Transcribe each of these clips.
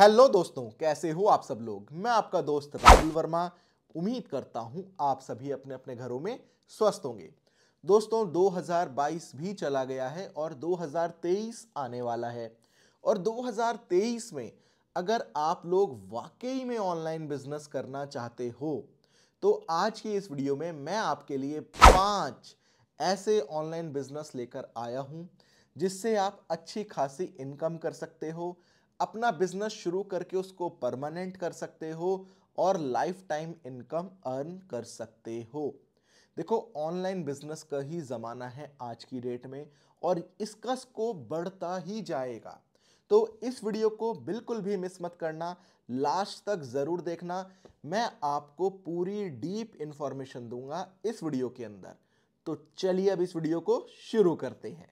hello दोस्तों कैसे हो आप सब लोग मैं आपका दोस्त राहुल वर्मा उम्मीद करता हूं आप सभी अपने अपने घरों में स्वस्थ होंगे दोस्तों 2022 भी चला गया है और 2023 आने वाला है और 2023 में अगर आप लोग वाकई में ऑनलाइन बिजनेस करना चाहते हो तो आज की इस वीडियो में मैं आपके लिए पांच ऐसे ऑनलाइन बिजनेस लेकर आया हूँ जिससे आप अच्छी खासी इनकम कर सकते हो अपना बिजनेस शुरू करके उसको परमानेंट कर सकते हो और लाइफ टाइम इनकम अर्न कर सकते हो देखो ऑनलाइन बिजनेस का ही ज़माना है आज की डेट में और इसका स्कोप बढ़ता ही जाएगा तो इस वीडियो को बिल्कुल भी मिस मत करना लास्ट तक ज़रूर देखना मैं आपको पूरी डीप इन्फॉर्मेशन दूंगा इस वीडियो के अंदर तो चलिए अब इस वीडियो को शुरू करते हैं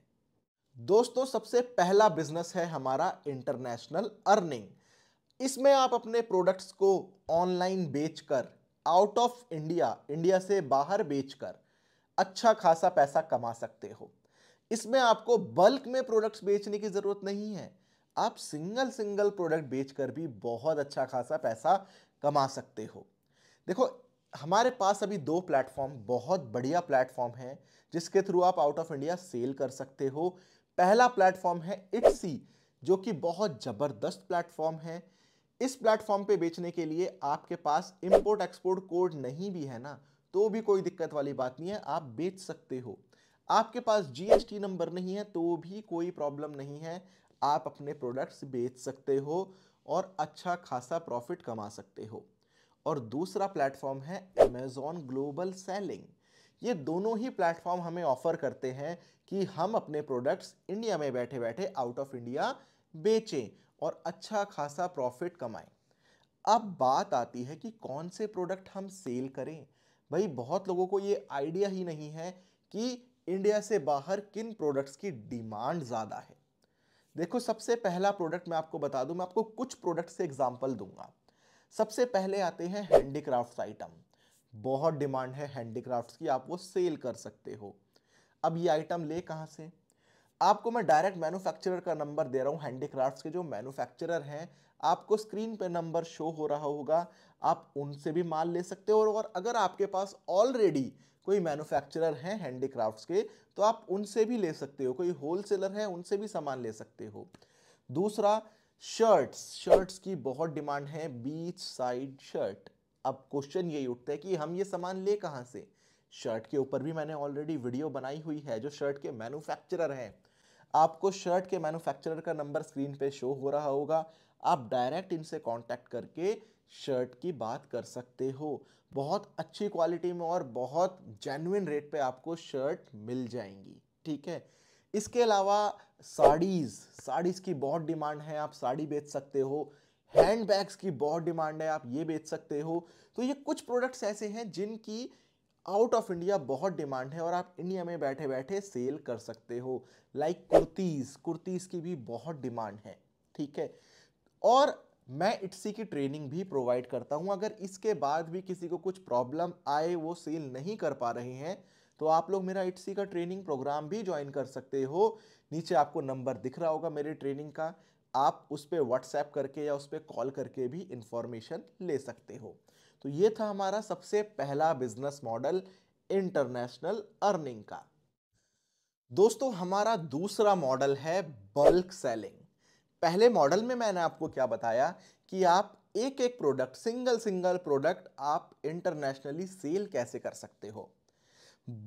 दोस्तों सबसे पहला बिजनेस है हमारा इंटरनेशनल अर्निंग इसमें आप अपने प्रोडक्ट्स को ऑनलाइन बेचकर आउट ऑफ इंडिया इंडिया से बाहर बेचकर अच्छा खासा पैसा कमा सकते हो इसमें आपको बल्क में प्रोडक्ट्स बेचने की ज़रूरत नहीं है आप सिंगल सिंगल प्रोडक्ट बेचकर भी बहुत अच्छा खासा पैसा कमा सकते हो देखो हमारे पास अभी दो प्लेटफॉर्म बहुत बढ़िया प्लेटफॉर्म हैं जिसके थ्रू आप आउट ऑफ इंडिया सेल कर सकते हो पहला प्लेटफॉर्म है इट्सी जो कि बहुत ज़बरदस्त प्लेटफॉर्म है इस प्लेटफॉर्म पे बेचने के लिए आपके पास इंपोर्ट एक्सपोर्ट कोड नहीं भी है ना तो भी कोई दिक्कत वाली बात नहीं है आप बेच सकते हो आपके पास जीएसटी नंबर नहीं है तो भी कोई प्रॉब्लम नहीं है आप अपने प्रोडक्ट्स बेच सकते हो और अच्छा खासा प्रॉफिट कमा सकते हो और दूसरा प्लेटफॉर्म है अमेजॉन ग्लोबल सेलिंग ये दोनों ही प्लेटफॉर्म हमें ऑफर करते हैं कि हम अपने प्रोडक्ट्स इंडिया में बैठे बैठे आउट ऑफ इंडिया बेचें और अच्छा खासा प्रॉफिट कमाएं अब बात आती है कि कौन से प्रोडक्ट हम सेल करें भाई बहुत लोगों को ये आइडिया ही नहीं है कि इंडिया से बाहर किन प्रोडक्ट्स की डिमांड ज़्यादा है देखो सबसे पहला प्रोडक्ट मैं आपको बता दूं मैं आपको कुछ प्रोडक्ट से एग्जांपल दूंगा सबसे पहले आते हैं हैंडीक्राफ्ट आइटम बहुत डिमांड है हैंडीक्राफ्ट्स की आप वो सेल कर सकते हो अब ये आइटम ले कहाँ से आपको मैं डायरेक्ट मैन्युफैक्चरर का नंबर दे रहा हूँ हैंडीक्राफ्ट्स के जो मैन्युफैक्चरर हैं आपको स्क्रीन पे नंबर शो हो रहा होगा आप उनसे भी माल ले सकते हो और अगर आपके पास ऑलरेडी कोई मैन्युफैक्चरर हैं हैंडीक्राफ्ट्स के तो आप उनसे भी ले सकते हो कोई होलसेलर है उनसे भी सामान ले सकते हो दूसरा शर्ट्स शर्ट्स की बहुत डिमांड है बीच साइड शर्ट अब क्वेश्चन यही उठता है कि हम ये सामान ले कहाँ से शर्ट के ऊपर भी मैंने ऑलरेडी वीडियो बनाई हुई है जो शर्ट के मैन्युफैक्चरर हैं आपको शर्ट के मैन्युफैक्चरर का नंबर स्क्रीन पे शो हो रहा होगा आप डायरेक्ट इनसे कांटेक्ट करके शर्ट की बात कर सकते हो बहुत अच्छी क्वालिटी में और बहुत जेन्युन रेट पे आपको शर्ट मिल जाएंगी ठीक है इसके अलावा साड़ीज़ साड़ीज़ की बहुत डिमांड है आप साड़ी बेच सकते हो हैंडबैग्स की बहुत डिमांड है आप ये बेच सकते हो तो ये कुछ प्रोडक्ट्स ऐसे हैं जिनकी आउट ऑफ इंडिया बहुत डिमांड है और आप इंडिया में बैठे बैठे सेल कर सकते हो लाइक कुर्तीज़ कुर्तीज़ की भी बहुत डिमांड है ठीक है और मैं इट्सी की ट्रेनिंग भी प्रोवाइड करता हूँ अगर इसके बाद भी किसी को कुछ प्रॉब्लम आए वो सेल नहीं कर पा रहे हैं तो आप लोग मेरा इट्सी का ट्रेनिंग प्रोग्राम भी ज्वाइन कर सकते हो नीचे आपको नंबर दिख रहा होगा मेरे ट्रेनिंग का आप उस पर व्हाट्सएप करके या उस पर कॉल करके भी इंफॉर्मेशन ले सकते हो तो ये था हमारा सबसे पहला बिजनेस मॉडल इंटरनेशनल अर्निंग का दोस्तों हमारा दूसरा मॉडल है बल्क सेलिंग पहले मॉडल में मैंने आपको क्या बताया कि आप एक एक प्रोडक्ट सिंगल सिंगल प्रोडक्ट आप इंटरनेशनली सेल कैसे कर सकते हो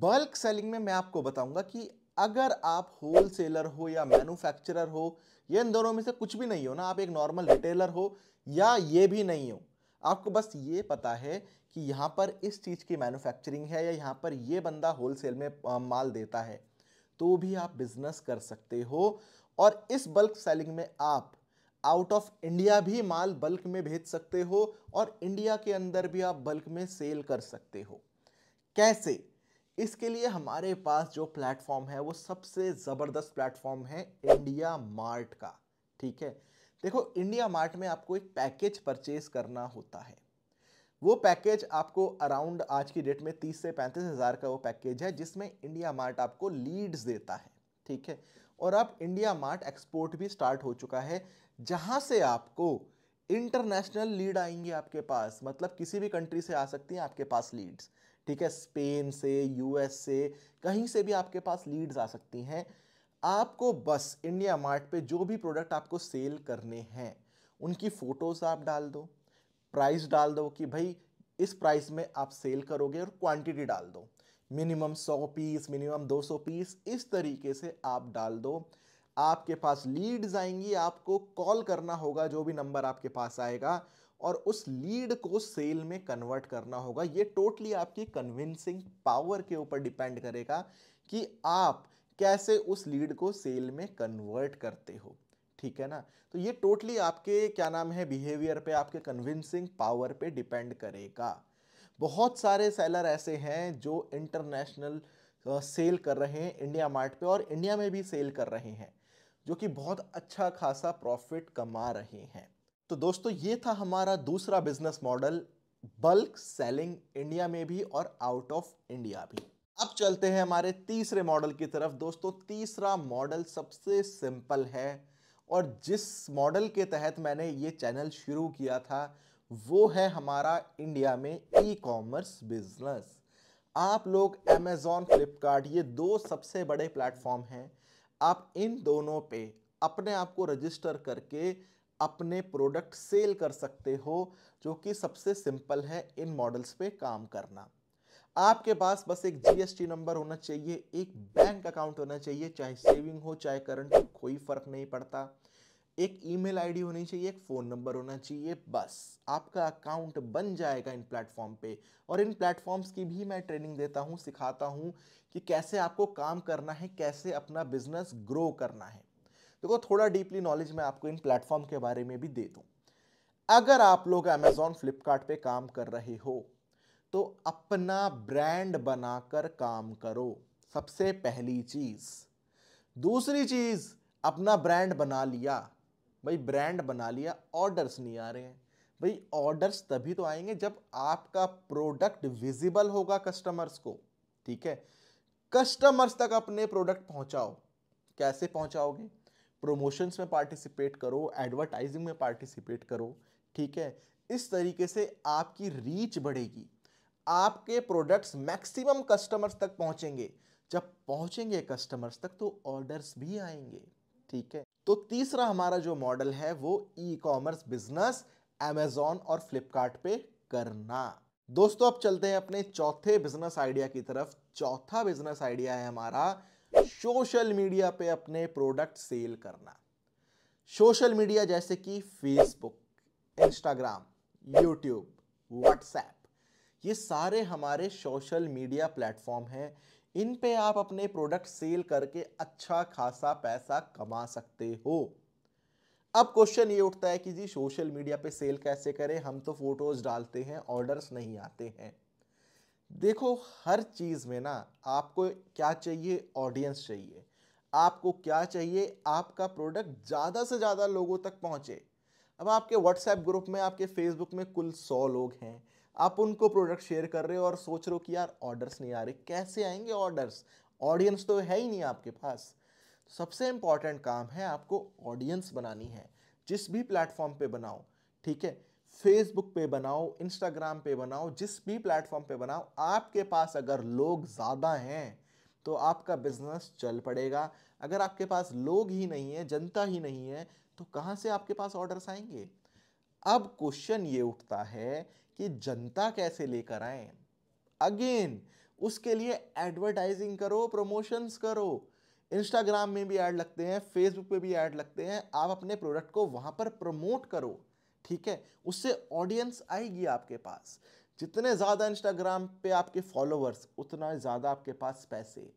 बल्क सेलिंग में मैं आपको बताऊंगा कि अगर आप होल सेलर हो या मैन्युफैक्चरर हो ये इन दोनों में से कुछ भी नहीं हो ना आप एक नॉर्मल रिटेलर हो या ये भी नहीं हो आपको बस ये पता है कि यहाँ पर इस चीज़ की मैन्युफैक्चरिंग है या यहाँ पर ये बंदा होलसेल में माल देता है तो भी आप बिजनेस कर सकते हो और इस बल्क सेलिंग में आप आउट ऑफ इंडिया भी माल बल्क में भेज सकते हो और इंडिया के अंदर भी आप बल्क में सेल कर सकते हो कैसे इसके लिए हमारे पास जो प्लेटफॉर्म है वो सबसे ज़बरदस्त प्लेटफॉर्म है इंडिया मार्ट का ठीक है देखो इंडिया मार्ट में आपको एक पैकेज परचेज करना होता है वो पैकेज आपको अराउंड आज की डेट में तीस से पैंतीस हज़ार का वो पैकेज है जिसमें इंडिया मार्ट आपको लीड्स देता है ठीक है और अब इंडिया मार्ट एक्सपोर्ट भी स्टार्ट हो चुका है जहाँ से आपको इंटरनेशनल लीड आएंगे आपके पास मतलब किसी भी कंट्री से आ सकती हैं आपके पास लीड्स ठीक है स्पेन से यूएस से कहीं से भी आपके पास लीड्स आ सकती हैं आपको बस इंडिया मार्ट पे जो भी प्रोडक्ट आपको सेल करने हैं उनकी फ़ोटोज़ आप डाल दो प्राइस डाल दो कि भाई इस प्राइस में आप सेल करोगे और क्वांटिटी डाल दो मिनिमम 100 पीस मिनिमम 200 पीस इस तरीके से आप डाल दो आपके पास लीड्स आएंगी आपको कॉल करना होगा जो भी नंबर आपके पास आएगा और उस लीड को सेल में कन्वर्ट करना होगा ये टोटली आपकी कन्विंसिंग पावर के ऊपर डिपेंड करेगा कि आप कैसे उस लीड को सेल में कन्वर्ट करते हो ठीक है ना तो ये टोटली आपके क्या नाम है बिहेवियर पे आपके कन्विंसिंग पावर पे डिपेंड करेगा बहुत सारे सेलर ऐसे हैं जो इंटरनेशनल सेल कर रहे हैं इंडिया मार्ट पे और इंडिया में भी सेल कर रहे हैं जो कि बहुत अच्छा खासा प्रॉफिट कमा रहे हैं तो दोस्तों ये था हमारा दूसरा business model bulk selling India में भी और आउट ऑफ इंडिया भी अब चलते हैं हमारे तीसरे मॉडल की तरफ दोस्तों तीसरा मॉडल सबसे सिंपल है और जिस मॉडल के तहत मैंने ये चैनल शुरू किया था वो है हमारा इंडिया में ई कॉमर्स बिजनेस आप लोग अमेजोन फ्लिपकार्ट ये दो सबसे बड़े प्लेटफॉर्म हैं आप इन दोनों पे अपने आप को रजिस्टर करके अपने प्रोडक्ट सेल कर सकते हो जो कि सबसे सिंपल है इन मॉडल्स पे काम करना आपके पास बस एक जीएसटी नंबर होना चाहिए एक बैंक अकाउंट होना चाहिए चाहे सेविंग हो चाहे करंट हो कोई फर्क नहीं पड़ता एक ईमेल आईडी होनी चाहिए एक फ़ोन नंबर होना चाहिए बस आपका अकाउंट बन जाएगा इन प्लेटफॉर्म पे और इन प्लेटफॉर्म्स की भी मैं ट्रेनिंग देता हूँ सिखाता हूँ कि कैसे आपको काम करना है कैसे अपना बिजनेस ग्रो करना है देखो थोड़ा डीपली नॉलेज मैं आपको इन प्लेटफॉर्म के बारे में भी दे दूँ अगर आप लोग अमेजॉन फ्लिपकार्ट काम कर रहे हो तो अपना ब्रांड बनाकर काम करो सबसे पहली चीज दूसरी चीज अपना ब्रांड बना लिया भाई ब्रांड बना लिया ऑर्डर्स नहीं आ रहे हैं भाई ऑर्डर्स तभी तो आएंगे जब आपका प्रोडक्ट विजिबल होगा कस्टमर्स को ठीक है कस्टमर्स तक अपने प्रोडक्ट पहुंचाओ कैसे पहुंचाओगे प्रोमोशंस में पार्टिसिपेट करो एडवर्टाइजिंग में पार्टिसिपेट करो ठीक है इस तरीके से आपकी रीच बढ़ेगी आपके प्रोडक्ट्स मैक्सिमम कस्टमर्स तक पहुंचेंगे जब पहुंचेंगे कस्टमर्स तक तो ऑर्डर्स भी आएंगे ठीक है तो तीसरा हमारा जो मॉडल है वो ई कॉमर्स बिजनेस अमेजोन और फ्लिपकार्ट पे करना दोस्तों अब चलते हैं अपने चौथे बिजनेस आइडिया की तरफ चौथा बिजनेस आइडिया है हमारा सोशल मीडिया पे अपने प्रोडक्ट सेल करना सोशल मीडिया जैसे कि फेसबुक इंस्टाग्राम यूट्यूब व्हाट्सएप ये सारे हमारे सोशल मीडिया प्लेटफॉर्म हैं इन पे आप अपने प्रोडक्ट सेल करके अच्छा खासा पैसा कमा सकते हो अब क्वेश्चन ये उठता है कि जी सोशल मीडिया पे सेल कैसे करें हम तो फोटोज़ डालते हैं ऑर्डर्स नहीं आते हैं देखो हर चीज़ में ना आपको क्या चाहिए ऑडियंस चाहिए आपको क्या चाहिए आपका प्रोडक्ट ज़्यादा से ज़्यादा लोगों तक पहुँचे अब आपके व्हाट्सएप ग्रुप में आपके फेसबुक में कुल सौ लोग हैं आप उनको प्रोडक्ट शेयर कर रहे हो और सोच रहे हो कि यार ऑर्डर्स नहीं आ रहे कैसे आएंगे ऑर्डर्स ऑडियंस तो है ही नहीं आपके पास सबसे इम्पॉर्टेंट काम है आपको ऑडियंस बनानी है जिस भी प्लेटफॉर्म पे बनाओ ठीक है फेसबुक पे बनाओ इंस्टाग्राम पे बनाओ जिस भी प्लेटफॉर्म पे बनाओ आपके पास अगर लोग ज़्यादा हैं तो आपका बिजनेस चल पड़ेगा अगर आपके पास लोग ही नहीं है जनता ही नहीं है तो कहाँ से आपके पास ऑर्डर्स आएंगे अब क्वेश्चन ये उठता है कि जनता कैसे लेकर आए अगेन उसके लिए एडवर्टाइजिंग करो प्रमोशंस करो इंस्टाग्राम में भी ऐड लगते हैं फेसबुक पे भी ऐड लगते हैं आप अपने प्रोडक्ट को वहाँ पर प्रमोट करो ठीक है उससे ऑडियंस आएगी आपके पास जितने ज़्यादा इंस्टाग्राम पे आपके फॉलोअर्स उतना ज़्यादा आपके पास पैसे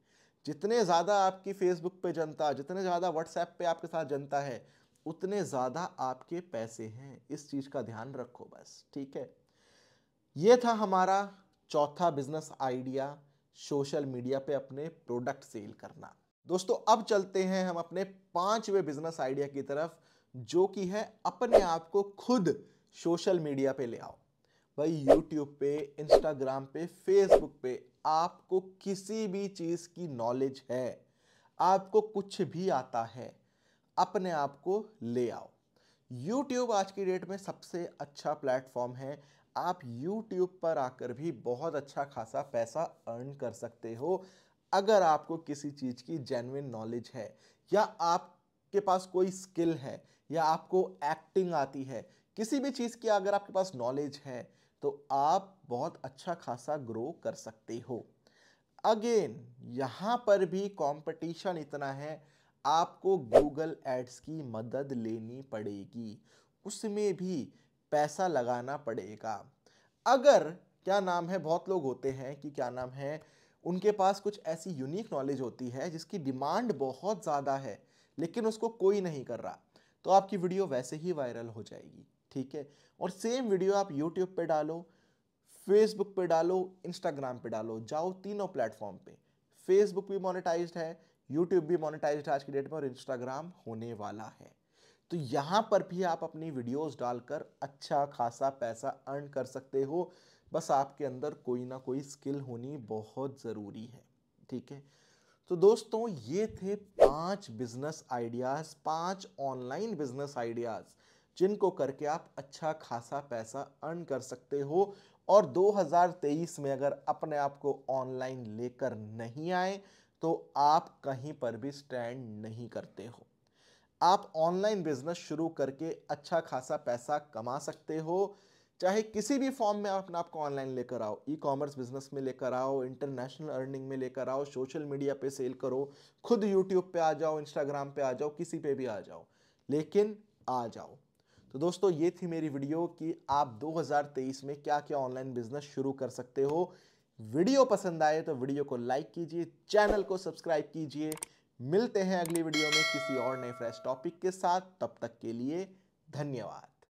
जितने ज़्यादा आपकी फेसबुक पे जनता जितने ज़्यादा व्हाट्सएप पे आपके साथ जनता है उतने ज़्यादा आपके पैसे हैं इस चीज़ का ध्यान रखो बस ठीक है ये था हमारा चौथा बिजनेस आइडिया सोशल मीडिया पे अपने प्रोडक्ट सेल करना दोस्तों अब चलते हैं हम अपने पांचवे बिजनेस आइडिया की तरफ जो कि है अपने आप को खुद सोशल मीडिया पे ले आओ भाई यूट्यूब पे इंस्टाग्राम पे फेसबुक पे आपको किसी भी चीज़ की नॉलेज है आपको कुछ भी आता है अपने आप को ले आओ यूट्यूब आज की डेट में सबसे अच्छा प्लेटफॉर्म है आप यूट्यूब पर आकर भी बहुत अच्छा खासा पैसा अर्न कर सकते हो अगर आपको किसी चीज़ की जेनविन नॉलेज है या आपके पास कोई स्किल है या आपको एक्टिंग आती है किसी भी चीज़ की अगर आपके पास नॉलेज है तो आप बहुत अच्छा खासा ग्रो कर सकते हो अगेन यहाँ पर भी कंपटीशन इतना है आपको गूगल एड्स की मदद लेनी पड़ेगी उसमें भी पैसा लगाना पड़ेगा अगर क्या नाम है बहुत लोग होते हैं कि क्या नाम है उनके पास कुछ ऐसी यूनिक नॉलेज होती है जिसकी डिमांड बहुत ज़्यादा है लेकिन उसको कोई नहीं कर रहा तो आपकी वीडियो वैसे ही वायरल हो जाएगी ठीक है और सेम वीडियो आप यूट्यूब पे डालो फेसबुक पे डालो इंस्टाग्राम पे डालो जाओ तीनों प्लेटफॉर्म पे फेसबुक भी मोनेटाइज है यूट्यूब भी मोनेटाइज है आज की डेट में और इंस्टाग्राम होने वाला है तो यहाँ पर भी आप अपनी वीडियोस डालकर अच्छा खासा पैसा अर्न कर सकते हो बस आपके अंदर कोई ना कोई स्किल होनी बहुत ज़रूरी है ठीक है तो दोस्तों ये थे पांच बिजनेस आइडियाज पांच ऑनलाइन बिजनेस आइडियाज जिनको करके आप अच्छा खासा पैसा अर्न कर सकते हो और 2023 में अगर अपने आप को ऑनलाइन लेकर नहीं आए तो आप कहीं पर भी स्टैंड नहीं करते हो आप ऑनलाइन बिजनेस शुरू करके अच्छा खासा पैसा कमा सकते हो चाहे किसी भी फॉर्म में आप अपने आप को ऑनलाइन लेकर आओ ई कॉमर्स बिजनेस में लेकर आओ इंटरनेशनल अर्निंग में लेकर आओ सोशल मीडिया पे सेल करो खुद यूट्यूब पे आ जाओ इंस्टाग्राम पे आ जाओ किसी पे भी आ जाओ लेकिन आ जाओ तो दोस्तों ये थी मेरी वीडियो कि आप 2023 में क्या क्या ऑनलाइन बिजनेस शुरू कर सकते हो वीडियो पसंद आए तो वीडियो को लाइक कीजिए चैनल को सब्सक्राइब कीजिए मिलते हैं अगली वीडियो में किसी और नए फ्रेश टॉपिक के साथ तब तक के लिए धन्यवाद